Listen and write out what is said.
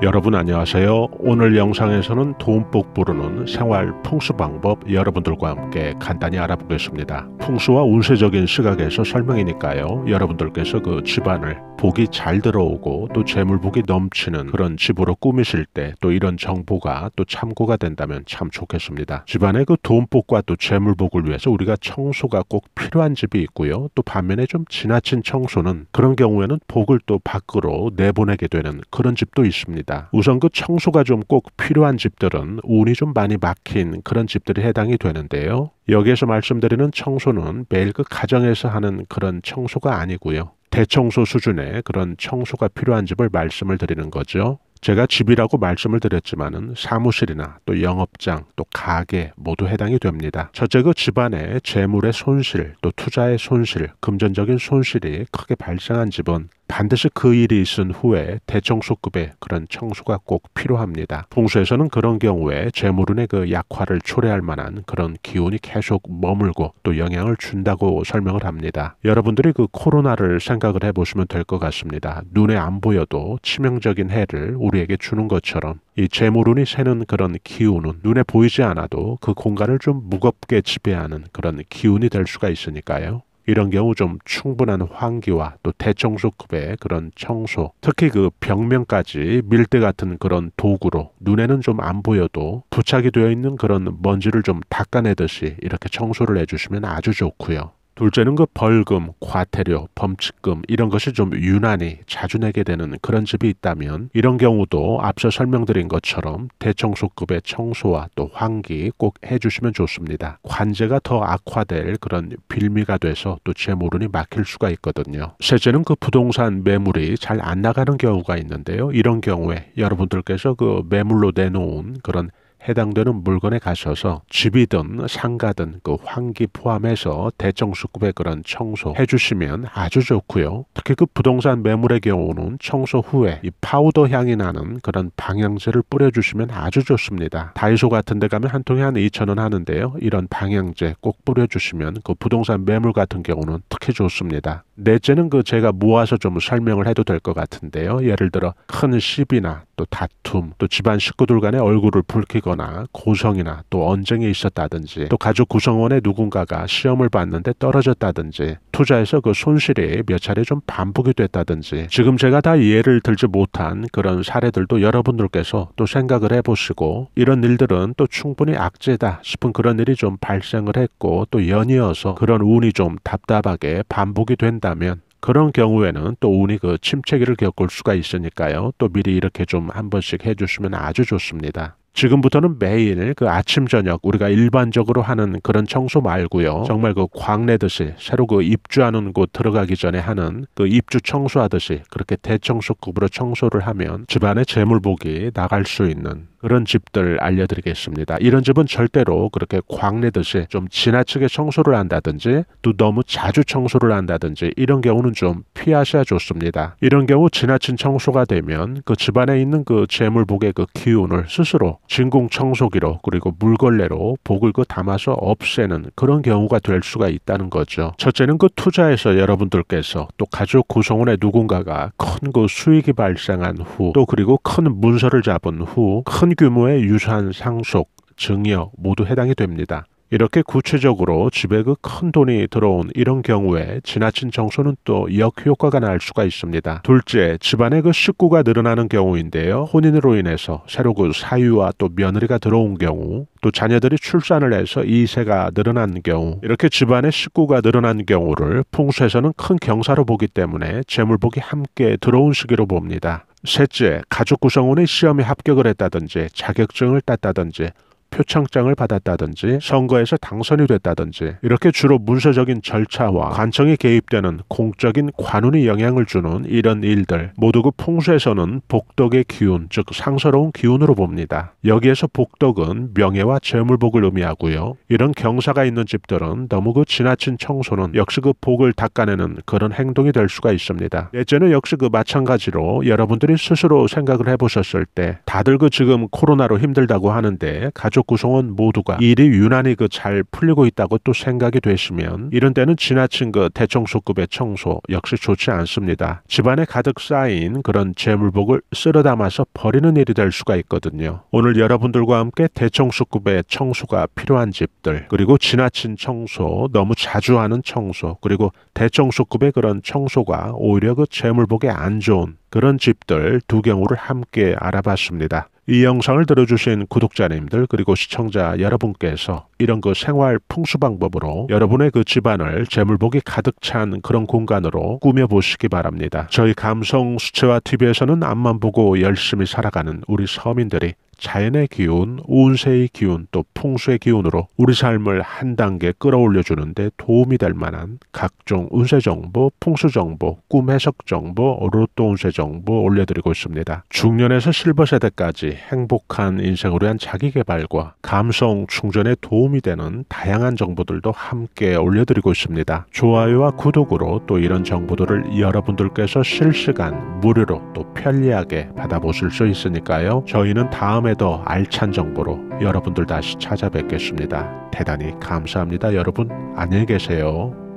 여러분 안녕하세요. 오늘 영상에서는 돈복 부르는 생활 풍수 방법 여러분들과 함께 간단히 알아보겠습니다. 풍수와 운세적인 시각에서 설명이니까요. 여러분들께서 그 집안을 복이 잘 들어오고 또 재물복이 넘치는 그런 집으로 꾸미실 때 또 이런 정보가 또 참고가 된다면 참 좋겠습니다. 집안의 그 돈복과 또 재물복을 위해서 우리가 청소가 꼭 필요한 집이 있고요. 또 반면에 좀 지나친 청소는 그런 경우에는 복을 또 밖으로 내보내게 되는 그런 집도 있습니다. 우선 그 청소가 좀 꼭 필요한 집들은 운이 좀 많이 막힌 그런 집들이 해당이 되는데요. 여기에서 말씀드리는 청소는 매일 그 가정에서 하는 그런 청소가 아니고요. 대청소 수준의 그런 청소가 필요한 집을 말씀을 드리는 거죠. 제가 집이라고 말씀을 드렸지만은 사무실이나 또 영업장 또 가게 모두 해당이 됩니다. 첫째 그 집안의 재물의 손실 또 투자의 손실 금전적인 손실이 크게 발생한 집은 반드시 그 일이 있은 후에 대청소급의 그런 청소가 꼭 필요합니다. 풍수에서는 그런 경우에 재물운의 그 약화를 초래할 만한 그런 기운이 계속 머물고 또 영향을 준다고 설명을 합니다. 여러분들이 그 코로나를 생각을 해보시면 될 것 같습니다. 눈에 안 보여도 치명적인 해를 우리에게 주는 것처럼 이 재물운이 새는 그런 기운은 눈에 보이지 않아도 그 공간을 좀 무겁게 지배하는 그런 기운이 될 수가 있으니까요. 이런 경우 좀 충분한 환기와 또 대청소급의 그런 청소, 특히 그 벽면까지 밀대 같은 그런 도구로 눈에는 좀 안 보여도 부착이 되어 있는 그런 먼지를 좀 닦아내듯이 이렇게 청소를 해주시면 아주 좋고요. 둘째는 그 벌금, 과태료, 범칙금 이런 것이 좀 유난히 자주 내게 되는 그런 집이 있다면 이런 경우도 앞서 설명드린 것처럼 대청소급의 청소와 또 환기 꼭 해주시면 좋습니다. 관제가 더 악화될 그런 빌미가 돼서 또제모르니 막힐 수가 있거든요. 셋째는 그 부동산 매물이 잘 안 나가는 경우가 있는데요. 이런 경우에 여러분들께서 그 매물로 내놓은 그런 해당되는 물건에 가셔서 집이든 상가든 그 환기 포함해서 대청수급의 그런 청소 해주시면 아주 좋고요. 특히 그 부동산 매물의 경우는 청소 후에 이 파우더 향이 나는 그런 방향제를 뿌려주시면 아주 좋습니다. 다이소 같은 데 가면 한 통에 한 2천 원 하는데요. 이런 방향제 꼭 뿌려주시면 그 부동산 매물 같은 경우는 특히 좋습니다. 넷째는 그 제가 모아서 좀 설명을 해도 될 것 같은데요. 예를 들어 큰 시비나 또 다툼, 또 집안 식구들 간의 얼굴을 붉히거나 고성이나 또 언쟁이 있었다든지, 또 가족 구성원의 누군가가 시험을 봤는데 떨어졌다든지, 투자해서그 손실이 몇 차례 좀 반복이 됐다든지 지금 제가 다 이해를 들지 못한 그런 사례들도 여러분들께서 또 생각을 해보시고 이런 일들은 또 충분히 악재다 싶은 그런 일이 좀 발생을 했고 또 연이어서 그런 운이 좀 답답하게 반복이 된다면 그런 경우에는 또 운이 그 침체기를 겪을 수가 있으니까요. 또 미리 이렇게 좀 한 번씩 해주시면 아주 좋습니다. 지금부터는 매일 그 아침 저녁 우리가 일반적으로 하는 그런 청소 말고요. 정말 그 광내듯이 새로 그 입주하는 곳 들어가기 전에 하는 그 입주 청소하듯이 그렇게 대청소급으로 청소를 하면 집안의 재물복이 나갈 수 있는 그런 집들 알려드리겠습니다. 이런 집은 절대로 그렇게 광내듯이 좀 지나치게 청소를 한다든지 또 너무 자주 청소를 한다든지 이런 경우는 좀 피하셔야 좋습니다. 이런 경우 지나친 청소가 되면 그 집안에 있는 그 재물복의 그 기운을 스스로 진공청소기로 그리고 물걸레로 복을 그 담아서 없애는 그런 경우가 될 수가 있다는 거죠. 첫째는 그 투자에서 여러분들께서 또 가족 구성원의 누군가가 큰 그 수익이 발생한 후 또 그리고 큰 문서를 잡은 후 큰 규모의 유산 상속 증여 모두 해당이 됩니다. 이렇게 구체적으로 집에 그 큰 돈이 들어온 이런 경우에 지나친 정서는 또 역효과가 날 수가 있습니다. 둘째, 집안의 그 식구가 늘어나는 경우인데요. 혼인으로 인해서 새로 그 사유와 또 며느리가 들어온 경우 또 자녀들이 출산을 해서 이세가 늘어난 경우 이렇게 집안의 식구가 늘어난 경우를 풍수에서는 큰 경사로 보기 때문에 재물복이 함께 들어온 시기로 봅니다. 셋째, 가족 구성원의 시험에 합격을 했다든지 자격증을 땄다든지 표창장을 받았다든지 선거에서 당선이 됐다든지 이렇게 주로 문서적인 절차와 관청이 개입되는 공적인 관운이 영향을 주는 이런 일들 모두 그 풍수에서는 복덕의 기운 즉 상서로운 기운으로 봅니다. 여기에서 복덕은 명예와 재물복을 의미하고요. 이런 경사가 있는 집들은 너무 그 지나친 청소는 역시 그 복을 닦아내는 그런 행동이 될 수가 있습니다. 예전에 역시 그 마찬가지로 여러분들이 스스로 생각을 해보셨을 때 다들 그 지금 코로나로 힘들다고 하는데 가족 가족 구성원 모두가 일이 유난히 그 잘 풀리고 있다고 또 생각이 되시면 이런 때는 지나친 그 대청소급의 청소 역시 좋지 않습니다. 집안에 가득 쌓인 그런 재물복을 쓸어 담아서 버리는 일이 될 수가 있거든요. 오늘 여러분들과 함께 대청소급의 청소가 필요한 집들 그리고 지나친 청소, 너무 자주 하는 청소 그리고 대청소급의 그런 청소가 오히려 그 재물복에 안 좋은 그런 집들 두 경우를 함께 알아봤습니다. 이 영상을 들어주신 구독자님들 그리고 시청자 여러분께서 이런 그 생활 풍수 방법으로 여러분의 그 집안을 재물복이 가득 찬 그런 공간으로 꾸며보시기 바랍니다. 저희 감성 수채화 TV에서는 앞만 보고 열심히 살아가는 우리 서민들이 자연의 기운, 운세의 기운 또 풍수의 기운으로 우리 삶을 한 단계 끌어올려 주는데 도움이 될 만한 각종 운세 정보, 풍수 정보, 꿈 해석 정보, 로또 운세 정보 올려드리고 있습니다. 중년에서 실버 세대까지 행복한 인생을 위한 자기 개발과 감성 충전에 도움이 되는 다양한 정보들도 함께 올려드리고 있습니다. 좋아요와 구독으로 또 이런 정보들을 여러분들께서 실시간 무료로 또 편리하게 받아보실 수 있으니까요. 저희는 다음에 조금의 더 알찬 정보로 여러분들 다시 찾아뵙겠습니다. 대단히 감사합니다. 여러분 안녕히 계세요.